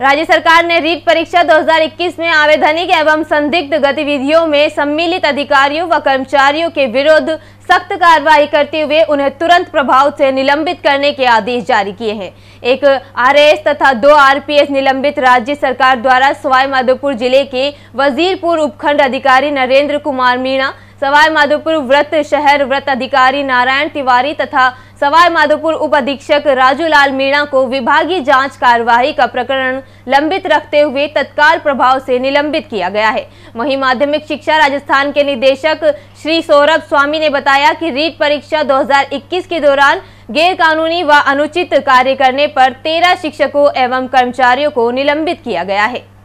राज्य सरकार ने रीट परीक्षा 2021 में आवेदनिक एवं संदिग्ध गतिविधियों में सम्मिलित अधिकारियों व कर्मचारियों के विरुद्ध सख्त कार्रवाई करते हुए उन्हें तुरंत प्रभाव से निलंबित करने के आदेश जारी किए हैं एक आरएएस तथा दो आरपीएस निलंबित राज्य सरकार द्वारा सवाई माधोपुर जिले के वजीरपुर उपखंड अधिकारी नरेंद्र कुमार मीणा सवाई माधोपुर व्रत शहर व्रत अधिकारी नारायण तिवारी तथा सवाई माधोपुर उप अधीक्षक राजूलाल मीणा को विभागीय जांच कार्यवाही का प्रकरण लंबित रखते हुए तत्काल प्रभाव से निलंबित किया गया है वही माध्यमिक शिक्षा राजस्थान के निदेशक श्री सौरभ स्वामी ने बताया कि रीट परीक्षा 2021 के दौरान गैरकानूनी व अनुचित कार्य करने पर तेरह शिक्षकों एवं कर्मचारियों को निलंबित किया गया है